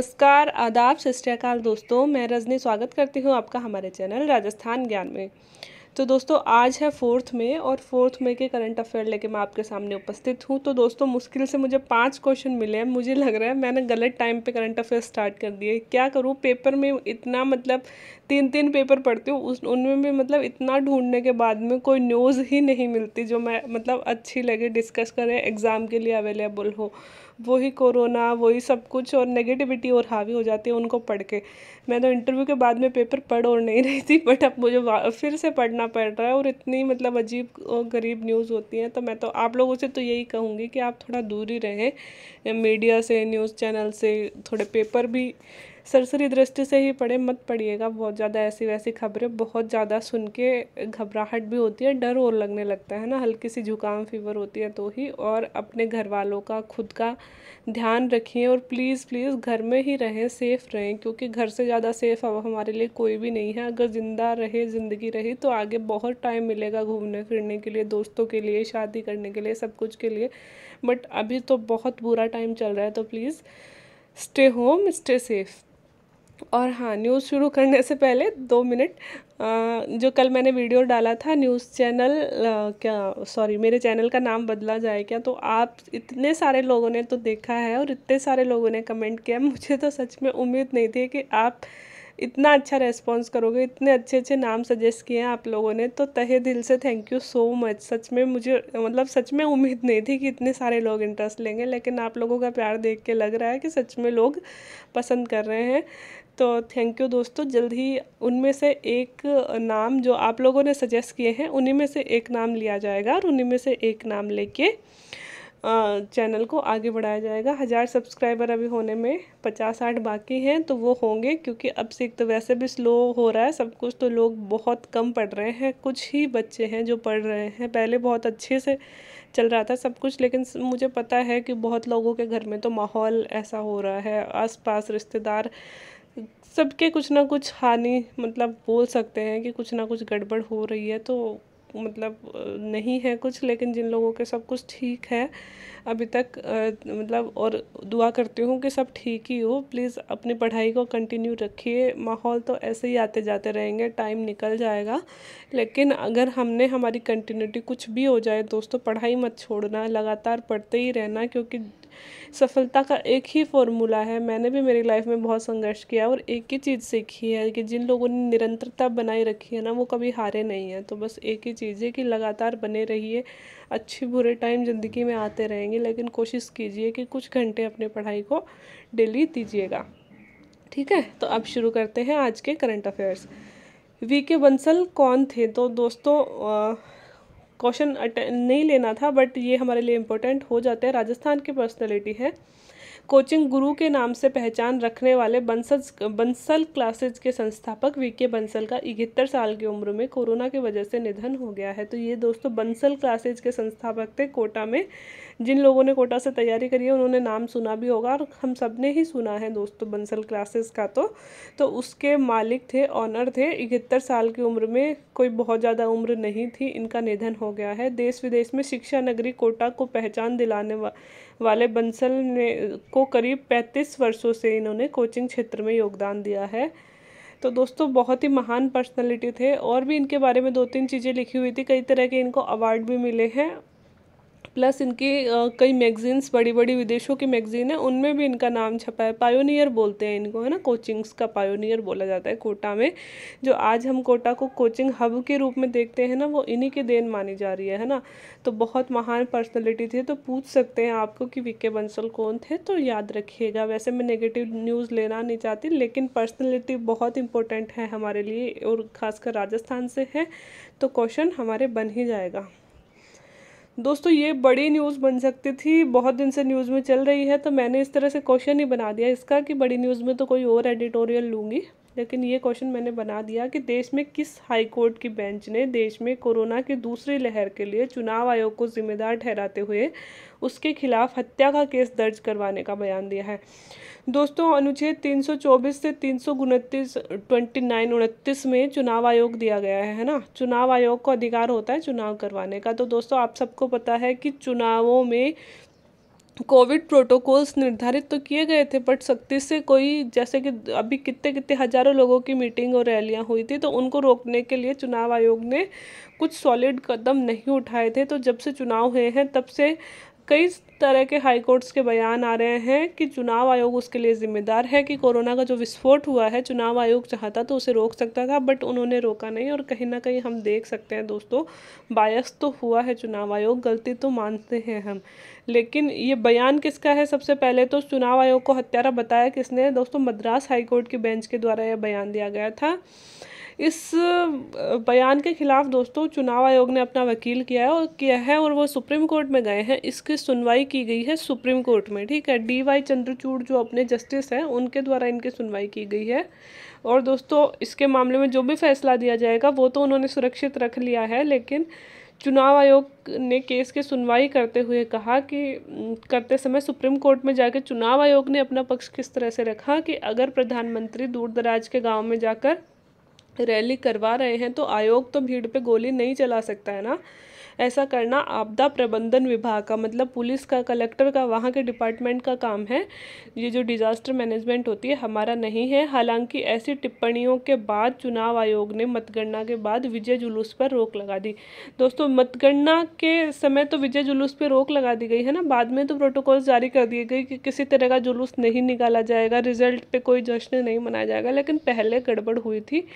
नमस्कार आदाब सत्याकाल दोस्तों मैं रजनी स्वागत करती हूँ आपका हमारे चैनल राजस्थान ज्ञान में तो दोस्तों आज है फोर्थ में और फोर्थ में के करंट अफेयर लेके मैं आपके सामने उपस्थित हूँ तो दोस्तों मुश्किल से मुझे पांच क्वेश्चन मिले हैं मुझे लग रहा है मैंने गलत टाइम पे करंट अफेयर स्टार्ट कर दिए क्या करूँ पेपर में इतना मतलब तीन तीन पेपर पढ़ती हूँ उस उनमें भी मतलब इतना ढूंढने के बाद में कोई न्यूज़ ही नहीं मिलती जो मैं मतलब अच्छी लगे डिस्कस करें एग्ज़ाम के लिए अवेलेबल हो वही कोरोना वही सब कुछ और नेगेटिविटी और हावी हो जाती है उनको पढ़ के मैं तो इंटरव्यू के बाद में पेपर पढ़ और नहीं रही थी बट अब मुझे फिर से पढ़ना पड़ रहा है और इतनी मतलब अजीब और गरीब न्यूज़ होती हैं तो मैं तो आप लोगों से तो यही कहूँगी कि आप थोड़ा दूर ही रहें मीडिया से न्यूज़ चैनल से थोड़े पेपर भी सरसरी दृष्टि से ही पढ़े मत पढ़िएगा बहुत ज़्यादा ऐसी वैसी खबरें बहुत ज़्यादा सुन के घबराहट भी होती है डर और लगने लगता है ना हल्की सी जुकाम फीवर होती है तो ही और अपने घर वालों का खुद का ध्यान रखिए और प्लीज़ प्लीज़ घर में ही रहें सेफ़ रहें क्योंकि घर से ज़्यादा सेफ़ हमारे लिए कोई भी नहीं है अगर ज़िंदा रहे ज़िंदगी रही तो आगे बहुत टाइम मिलेगा घूमने फिरने के लिए दोस्तों के लिए शादी करने के लिए सब कुछ के लिए बट अभी तो बहुत बुरा टाइम चल रहा है तो please stay home stay safe और हाँ न्यूज़ शुरू करने से पहले दो मिनट जो कल मैंने वीडियो डाला था न्यूज़ चैनल क्या सॉरी मेरे चैनल का नाम बदला जाए क्या तो आप इतने सारे लोगों ने तो देखा है और इतने सारे लोगों ने कमेंट किया मुझे तो सच में उम्मीद नहीं थी कि आप इतना अच्छा रेस्पॉन्स करोगे इतने अच्छे अच्छे नाम सजेस्ट किए हैं आप लोगों ने तो तहे दिल से थैंक यू सो मच सच में मुझे मतलब सच में उम्मीद नहीं थी कि इतने सारे लोग इंटरेस्ट लेंगे लेकिन आप लोगों का प्यार देख के लग रहा है कि सच में लोग पसंद कर रहे हैं तो थैंक यू दोस्तों जल्द ही उनमें से एक नाम जो आप लोगों ने सजेस्ट किए हैं उन्हीं में से एक नाम लिया जाएगा और उन्हीं में से एक नाम लेके चैनल को आगे बढ़ाया जाएगा हज़ार सब्सक्राइबर अभी होने में पचास साठ बाकी हैं तो वो होंगे क्योंकि अब से तो वैसे भी स्लो हो रहा है सब कुछ तो लोग बहुत कम पढ़ रहे हैं कुछ ही बच्चे हैं जो पढ़ रहे हैं पहले बहुत अच्छे से चल रहा था सब कुछ लेकिन मुझे पता है कि बहुत लोगों के घर में तो माहौल ऐसा हो रहा है आस रिश्तेदार सबके कुछ ना कुछ हानि मतलब बोल सकते हैं कि कुछ ना कुछ गड़बड़ हो रही है तो मतलब नहीं है कुछ लेकिन जिन लोगों के सब कुछ ठीक है अभी तक मतलब और दुआ करती हूँ कि सब ठीक ही हो प्लीज़ अपनी पढ़ाई को कंटिन्यू रखिए माहौल तो ऐसे ही आते जाते रहेंगे टाइम निकल जाएगा लेकिन अगर हमने हमारी कंटिन्यूटी कुछ भी हो जाए दोस्तों पढ़ाई मत छोड़ना लगातार पढ़ते ही रहना क्योंकि सफलता का एक ही फॉर्मूला है मैंने भी मेरी लाइफ में बहुत संघर्ष किया और एक ही चीज़ सीखी है कि जिन लोगों ने निरंतरता बनाए रखी है ना वो कभी हारे नहीं हैं तो बस एक ही चीज़ है कि लगातार बने रहिए अच्छे बुरे टाइम ज़िंदगी में आते रहेंगे लेकिन कोशिश कीजिए कि कुछ घंटे अपने पढ़ाई को डेली दीजिएगा ठीक है तो अब शुरू करते हैं आज के करंट अफेयर्स वी के बंसल कौन थे तो दोस्तों क्वेश्चन नहीं लेना था बट ये हमारे लिए इम्पोर्टेंट हो जाते हैं राजस्थान की पर्सनैलिटी है कोचिंग गुरु के नाम से पहचान रखने वाले बंसल बंसल क्लासेज के संस्थापक वी के बंसल का इकहत्तर साल की उम्र में कोरोना की वजह से निधन हो गया है तो ये दोस्तों बंसल क्लासेज के संस्थापक थे कोटा में जिन लोगों ने कोटा से तैयारी करी है उन्होंने नाम सुना भी होगा और हम सब ने ही सुना है दोस्तों बंसल क्लासेस का तो तो उसके मालिक थे ऑनर थे इकहत्तर साल की उम्र में कोई बहुत ज़्यादा उम्र नहीं थी इनका निधन हो गया है देश विदेश में शिक्षा नगरी कोटा को पहचान दिलाने वा वाले बंसल ने को करीब 35 वर्षों से इन्होंने कोचिंग क्षेत्र में योगदान दिया है तो दोस्तों बहुत ही महान पर्सनैलिटी थे और भी इनके बारे में दो तीन चीज़ें लिखी हुई थी कई तरह के इनको अवार्ड भी मिले हैं प्लस इनकी कई मैगजीन्स बड़ी बड़ी विदेशों की मैगजीन है उनमें भी इनका नाम छपा है पायोनियर बोलते हैं इनको है ना कोचिंग्स का पायोनियर बोला जाता है कोटा में जो आज हम कोटा को कोचिंग हब के रूप में देखते हैं ना वो इन्हीं के देन मानी जा रही है है ना तो बहुत महान पर्सनैलिटी थी तो पूछ सकते हैं आपको कि वी के बंसल कौन थे तो याद रखिएगा वैसे मैं नेगेटिव न्यूज़ लेना नहीं चाहती लेकिन पर्सनैलिटी बहुत इंपॉर्टेंट है हमारे लिए और ख़ासकर राजस्थान से है तो क्वेश्चन हमारे बन ही जाएगा दोस्तों ये बड़ी न्यूज़ बन सकती थी बहुत दिन से न्यूज़ में चल रही है तो मैंने इस तरह से क्वेश्चन ही बना दिया इसका कि बड़ी न्यूज़ में तो कोई और एडिटोरियल लूँगी लेकिन ये क्वेश्चन मैंने बना दिया कि देश में किस हाई कोर्ट की बेंच ने देश में कोरोना की दूसरी लहर के लिए चुनाव आयोग को जिम्मेदार ठहराते हुए उसके खिलाफ हत्या का केस दर्ज करवाने का बयान दिया है दोस्तों अनुच्छेद 324 से तीन सौ उनतीस ट्वेंटी नाइन उनतीस में चुनाव आयोग दिया गया है है ना चुनाव आयोग को अधिकार होता है चुनाव करवाने का तो दोस्तों आप सबको पता है कि चुनावों में कोविड प्रोटोकॉल्स निर्धारित तो किए गए थे बट सख्ती से कोई जैसे कि अभी कितने कितने हज़ारों लोगों की मीटिंग और रैलियां हुई थी तो उनको रोकने के लिए चुनाव आयोग ने कुछ सॉलिड कदम नहीं उठाए थे तो जब से चुनाव हुए हैं तब से कई तरह के हाई कोर्ट्स के बयान आ रहे हैं कि चुनाव आयोग उसके लिए ज़िम्मेदार है कि कोरोना का जो विस्फोट हुआ है चुनाव आयोग चाहता तो उसे रोक सकता था बट उन्होंने रोका नहीं और कहीं ना कहीं हम देख सकते हैं दोस्तों बायस तो हुआ है चुनाव आयोग गलती तो मानते हैं हम लेकिन ये बयान किसका है सबसे पहले तो चुनाव आयोग को हत्यारा बताया किसने दोस्तों मद्रास हाईकोर्ट की बेंच के द्वारा यह बयान दिया गया था इस बयान के खिलाफ दोस्तों चुनाव आयोग ने अपना वकील किया है और किया है और वो सुप्रीम कोर्ट में गए हैं इसकी सुनवाई की गई है सुप्रीम कोर्ट में ठीक है डी वाई चंद्रचूड़ जो अपने जस्टिस हैं उनके द्वारा इनकी सुनवाई की गई है और दोस्तों इसके मामले में जो भी फैसला दिया जाएगा वो तो उन्होंने सुरक्षित रख लिया है लेकिन चुनाव आयोग ने केस की के सुनवाई करते हुए कहा कि करते समय सुप्रीम कोर्ट में जाकर चुनाव आयोग ने अपना पक्ष किस तरह से रखा कि अगर प्रधानमंत्री दूर दराज के गांव में जाकर रैली करवा रहे हैं तो आयोग तो भीड़ पे गोली नहीं चला सकता है ना ऐसा करना आपदा प्रबंधन विभाग का मतलब पुलिस का कलेक्टर का वहाँ के डिपार्टमेंट का काम है ये जो डिज़ास्टर मैनेजमेंट होती है हमारा नहीं है हालांकि ऐसी टिप्पणियों के बाद चुनाव आयोग ने मतगणना के बाद विजय जुलूस पर रोक लगा दी दोस्तों मतगणना के समय तो विजय जुलूस पर रोक लगा दी गई है ना बाद में तो प्रोटोकॉल जारी कर दिए गए कि किसी तरह का जुलूस नहीं निकाला जाएगा रिजल्ट पर कोई जश्न नहीं मनाया जाएगा लेकिन पहले गड़बड़ हुई थी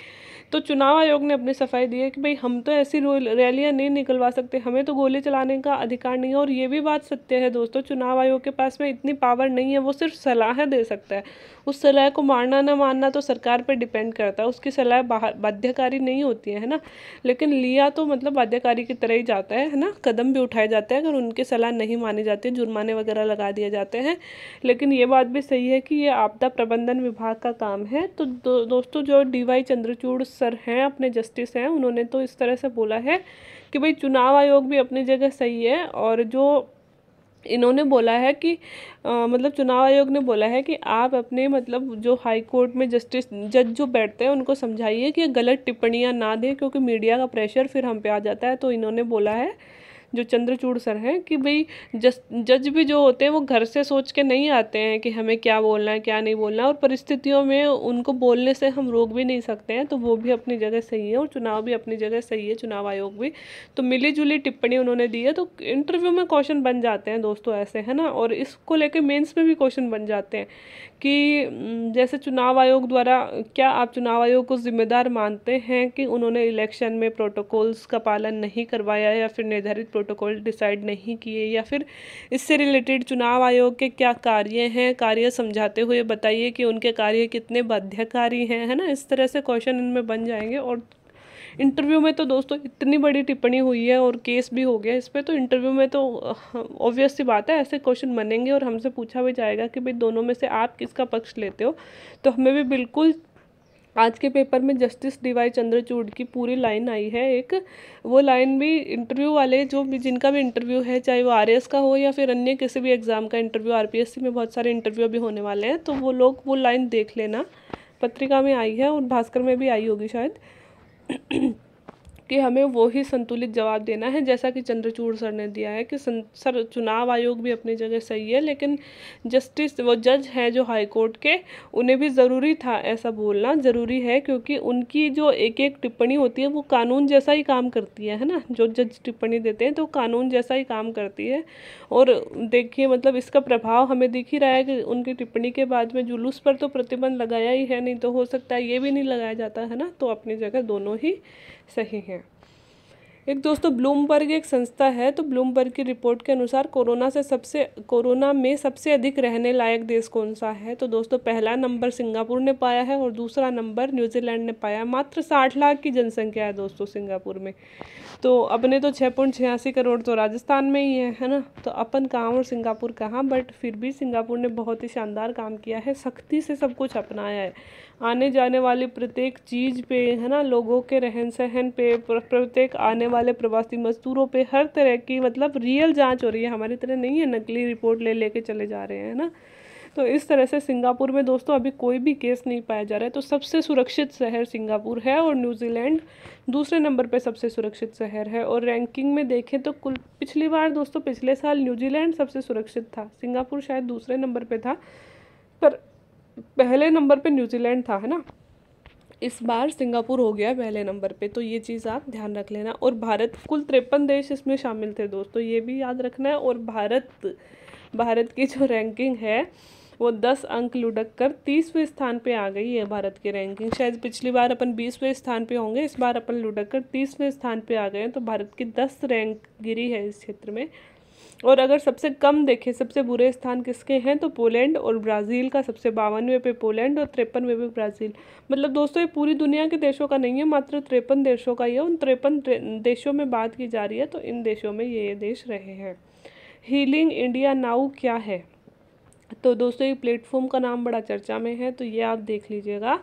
तो चुनाव आयोग ने अपनी सफाई दी है कि भाई हम तो ऐसी रैलियाँ नहीं निकलवा सकते हमें तो गोली चलाने का अधिकार नहीं है और ये भी बात सत्य है दोस्तों चुनाव आयोग के पास में इतनी पावर नहीं है वो सिर्फ सलाह दे सकता है उस सलाह को मानना ना मानना तो सरकार पर डिपेंड करता है उसकी सलाह बाध्यकारी नहीं होती है ना लेकिन लिया तो मतलब बाध्यकारी की तरह ही जाता है ना कदम भी उठाए जाते हैं अगर उनकी सलाह नहीं मानी जाती है जुर्माने वगैरह लगा दिए जाते हैं लेकिन ये बात भी सही है कि ये आपदा प्रबंधन विभाग का काम है तो दो, दोस्तों जो डी वाई चंद्रचूड़ सर हैं अपने जस्टिस हैं उन्होंने तो इस तरह से बोला है कि भाई चुनाव आयोग भी अपनी जगह सही है और जो इन्होंने बोला है कि आ, मतलब चुनाव आयोग ने बोला है कि आप अपने मतलब जो हाई कोर्ट में जस्टिस जज जो बैठते हैं उनको समझाइए कि गलत टिप्पणियां ना दें क्योंकि मीडिया का प्रेशर फिर हम पे आ जाता है तो इन्होंने बोला है जो चंद्रचूड़ सर हैं कि भाई जज भी जो होते हैं वो घर से सोच के नहीं आते हैं कि हमें क्या बोलना है क्या नहीं बोलना और परिस्थितियों में उनको बोलने से हम रोक भी नहीं सकते हैं तो वो भी अपनी जगह सही है और चुनाव भी अपनी जगह सही है चुनाव आयोग भी तो मिली जुली टिप्पणी उन्होंने दी है तो इंटरव्यू में क्वेश्चन बन जाते हैं दोस्तों ऐसे है ना और इसको लेकर मेन्स में भी क्वेश्चन बन जाते हैं कि जैसे चुनाव आयोग द्वारा क्या आप चुनाव आयोग को जिम्मेदार मानते हैं कि उन्होंने इलेक्शन में प्रोटोकॉल्स का पालन नहीं करवाया या फिर निर्धारित प्रोटोकॉल डिसाइड नहीं किए या फिर इससे रिलेटेड चुनाव आयोग के क्या कार्य हैं कार्य समझाते हुए बताइए कि उनके कार्य कितने बाध्यकारी हैं है ना इस तरह से क्वेश्चन इनमें बन जाएंगे और इंटरव्यू में तो दोस्तों इतनी बड़ी टिप्पणी हुई है और केस भी हो गया इस पर तो इंटरव्यू में तो ऑब्वियस सी बात है ऐसे क्वेश्चन बनेंगे और हमसे पूछा भी जाएगा कि भाई दोनों में से आप किसका पक्ष लेते हो तो हमें भी बिल्कुल आज के पेपर में जस्टिस डी वाई चंद्रचूड की पूरी लाइन आई है एक वो लाइन भी इंटरव्यू वाले जो भी जिनका भी इंटरव्यू है चाहे वो आर का हो या फिर अन्य किसी भी एग्ज़ाम का इंटरव्यू आर में बहुत सारे इंटरव्यू भी होने वाले हैं तो वो लोग वो लाइन देख लेना पत्रिका में आई है और भास्कर में भी आई होगी शायद कि हमें वो ही संतुलित जवाब देना है जैसा कि चंद्रचूड़ सर ने दिया है कि सर चुनाव आयोग भी अपनी जगह सही है लेकिन जस्टिस वो जज हैं जो हाई कोर्ट के उन्हें भी ज़रूरी था ऐसा बोलना ज़रूरी है क्योंकि उनकी जो एक एक टिप्पणी होती है वो कानून जैसा ही काम करती है है ना जो जज टिप्पणी देते हैं तो कानून जैसा ही काम करती है और देखिए मतलब इसका प्रभाव हमें दिख ही रहा है कि उनकी टिप्पणी के बाद में जुलूस पर तो प्रतिबंध लगाया ही है नहीं तो हो सकता है ये भी नहीं लगाया जाता है ना तो अपनी जगह दोनों ही सही हैं एक दोस्तों ब्लूमबर्ग एक संस्था है तो ब्लूमबर्ग की रिपोर्ट के अनुसार कोरोना से सबसे कोरोना में सबसे अधिक रहने लायक देश कौन सा है तो दोस्तों पहला नंबर सिंगापुर ने पाया है और दूसरा नंबर न्यूजीलैंड ने पाया मात्र साठ लाख की जनसंख्या है दोस्तों सिंगापुर में तो अपने तो छः पॉइंट छियासी करोड़ तो राजस्थान में ही है है ना तो अपन कहाँ और सिंगापुर कहाँ बट फिर भी सिंगापुर ने बहुत ही शानदार काम किया है सख्ती से सब कुछ अपनाया है आने जाने वाली प्रत्येक चीज़ पे है ना लोगों के रहन सहन पे प्रत्येक आने वाले प्रवासी मजदूरों पे हर तरह की मतलब रियल जांच हो रही है हमारी तरह नहीं है नकली रिपोर्ट ले लेके चले जा रहे हैं ना तो इस तरह से सिंगापुर में दोस्तों अभी कोई भी केस नहीं पाया जा रहा है तो सबसे सुरक्षित शहर सिंगापुर है और न्यूजीलैंड दूसरे नंबर पे सबसे सुरक्षित शहर है और रैंकिंग में देखें तो कुल पिछली बार दोस्तों पिछले साल न्यूजीलैंड सबसे सुरक्षित था सिंगापुर शायद दूसरे नंबर पर था पर पहले नंबर पे न्यूजीलैंड था है ना इस बार सिंगापुर हो गया पहले नंबर पे तो ये चीज़ आप ध्यान रख लेना और भारत कुल तिरपन देश इसमें शामिल थे दोस्तों तो ये भी याद रखना है और भारत भारत की जो रैंकिंग है वो दस अंक लुढ़क कर तीसवें स्थान पे आ गई है भारत की रैंकिंग शायद पिछली बार अपन बीसवें स्थान पे होंगे इस बार अपन लुढ़क कर तीसवें स्थान पे आ गए हैं तो भारत की दस रैंक गिरी है इस क्षेत्र में और अगर सबसे कम देखें सबसे बुरे स्थान किसके हैं तो पोलैंड और ब्राज़ील का सबसे बावनवे पे पोलैंड और तिरपनवे पे ब्राज़ील मतलब दोस्तों ये पूरी दुनिया के देशों का नहीं है मात्र तिरपन देशों का ही है उन तिरपन देशों में बात की जा रही है तो इन देशों में ये देश रहे हैं हीलिंग इंडिया नाउ क्या है तो दोस्तों ये प्लेटफॉर्म का नाम बड़ा चर्चा में है तो ये आप देख लीजिएगा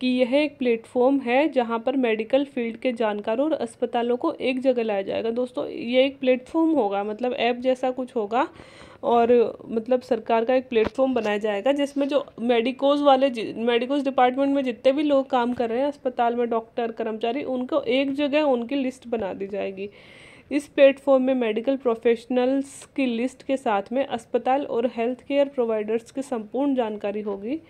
कि यह एक प्लेटफॉर्म है जहाँ पर मेडिकल फील्ड के जानकारों और अस्पतालों को एक जगह लाया जाएगा दोस्तों ये एक प्लेटफॉर्म होगा मतलब ऐप जैसा कुछ होगा और मतलब सरकार का एक प्लेटफॉर्म बनाया जाएगा जिसमें जो मेडिकोज वाले मेडिकोज डिपार्टमेंट में जितने भी लोग काम कर रहे हैं अस्पताल में डॉक्टर कर्मचारी उनको एक जगह उनकी लिस्ट बना दी जाएगी इस प्लेटफॉर्म में मेडिकल प्रोफेशनल्स की लिस्ट के साथ में अस्पताल और हेल्थ केयर प्रोवाइडर्स की संपूर्ण जानकारी होगी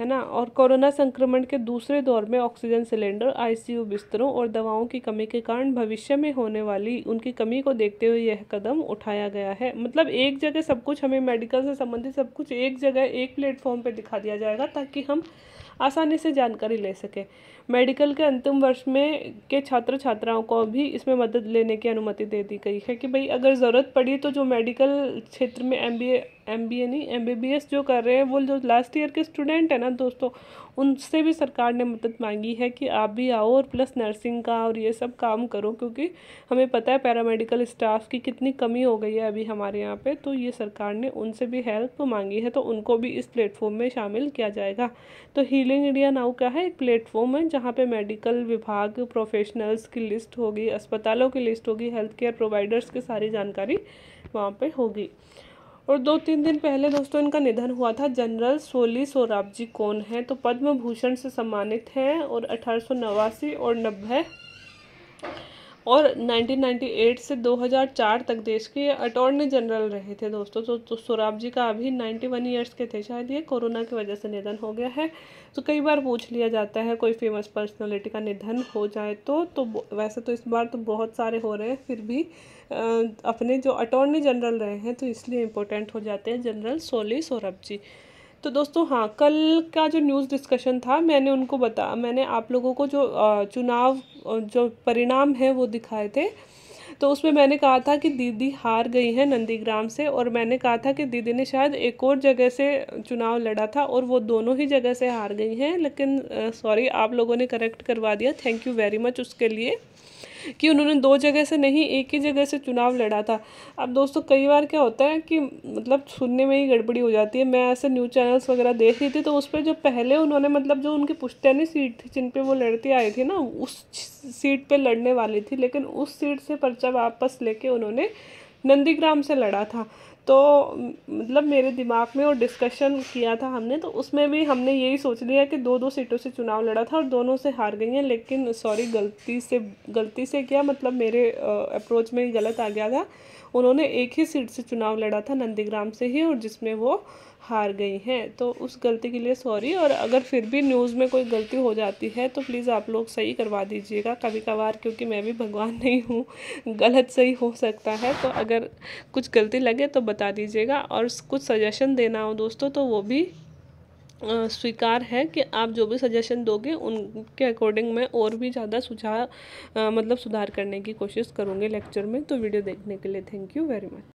है ना और कोरोना संक्रमण के दूसरे दौर में ऑक्सीजन सिलेंडर आईसीयू बिस्तरों और दवाओं की कमी के कारण भविष्य में होने वाली उनकी कमी को देखते हुए यह कदम उठाया गया है मतलब एक जगह सब कुछ हमें मेडिकल से संबंधित सब कुछ एक जगह एक प्लेटफॉर्म पर दिखा दिया जाएगा ताकि हम आसानी से जानकारी ले सकें मेडिकल के अंतिम वर्ष में के छात्र छात्राओं को भी इसमें मदद लेने की अनुमति दे दी गई है कि भाई अगर ज़रूरत पड़ी तो जो मेडिकल क्षेत्र में एम एम बी ए नहीं एम बी बी एस जो कर रहे हैं वो जो लास्ट ईयर के स्टूडेंट हैं ना दोस्तों उनसे भी सरकार ने मदद मांगी है कि आप भी आओ और प्लस नर्सिंग का और ये सब काम करो क्योंकि हमें पता है पैरामेडिकल स्टाफ की कितनी कमी हो गई है अभी हमारे यहाँ पे तो ये सरकार ने उनसे भी हेल्प मांगी है तो उनको भी इस प्लेटफॉर्म में शामिल किया जाएगा तो हीलिंग इंडिया नाउ क्या है एक प्लेटफॉर्म है जहाँ पर मेडिकल विभाग प्रोफेशनल्स की लिस्ट होगी अस्पतालों की लिस्ट होगी हेल्थ केयर प्रोवाइडर्स की सारी जानकारी वहाँ पर होगी और दो तीन दिन पहले दोस्तों इनका निधन हुआ था जनरल सोली सोराब जी कौन है तो पद्म भूषण से सम्मानित हैं और अठारह और नब्बे और 1998 से 2004 तक देश के अटॉर्नी जनरल रहे थे दोस्तों तो, तो सुराब जी का अभी 91 ईयर्स के थे शायद ये कोरोना की वजह से निधन हो गया है तो कई बार पूछ लिया जाता है कोई फेमस पर्सनालिटी का निधन हो जाए तो तो वैसे तो इस बार तो बहुत सारे हो रहे हैं फिर भी अपने जो अटॉर्नी जनरल रहे हैं तो इसलिए इम्पोर्टेंट हो जाते हैं जनरल सोली सौरभ जी तो दोस्तों हाँ कल का जो न्यूज़ डिस्कशन था मैंने उनको बता मैंने आप लोगों को जो चुनाव जो परिणाम है वो दिखाए थे तो उसमें मैंने कहा था कि दीदी हार गई है नंदीग्राम से और मैंने कहा था कि दीदी ने शायद एक और जगह से चुनाव लड़ा था और वो दोनों ही जगह से हार गई हैं लेकिन सॉरी आप लोगों ने करेक्ट करवा दिया थैंक यू वेरी मच उसके लिए कि उन्होंने दो जगह से नहीं एक ही जगह से चुनाव लड़ा था अब दोस्तों कई बार क्या होता है कि मतलब सुनने में ही गड़बड़ी हो जाती है मैं ऐसे न्यूज़ चैनल्स वगैरह देख रही थी तो उस पर जो पहले उन्होंने मतलब जो उनकी पुश्तैनी सीट थी जिन पर वो लड़ती आई थी ना उस सीट पर लड़ने वाली थी लेकिन उस सीट से पर्चा वापस लेके उन्होंने नंदीग्राम से लड़ा था तो मतलब मेरे दिमाग में और डिस्कशन किया था हमने तो उसमें भी हमने यही सोच लिया कि दो दो सीटों से चुनाव लड़ा था और दोनों से हार गई हैं लेकिन सॉरी गलती से गलती से क्या मतलब मेरे अप्रोच में गलत आ गया था उन्होंने एक ही सीट से चुनाव लड़ा था नंदीग्राम से ही और जिसमें वो हार गई हैं तो उस गलती के लिए सॉरी और अगर फिर भी न्यूज़ में कोई गलती हो जाती है तो प्लीज़ आप लोग सही करवा दीजिएगा कभी कभार क्योंकि मैं भी भगवान नहीं हूँ गलत सही हो सकता है तो अगर कुछ गलती लगे तो बता दीजिएगा और कुछ सजेशन देना हो दोस्तों तो वो भी स्वीकार है कि आप जो भी सजेशन दोगे उनके अकॉर्डिंग मैं और भी ज़्यादा सुझाव मतलब सुधार करने की कोशिश करूँगी लेक्चर में तो वीडियो देखने के लिए थैंक यू वेरी मच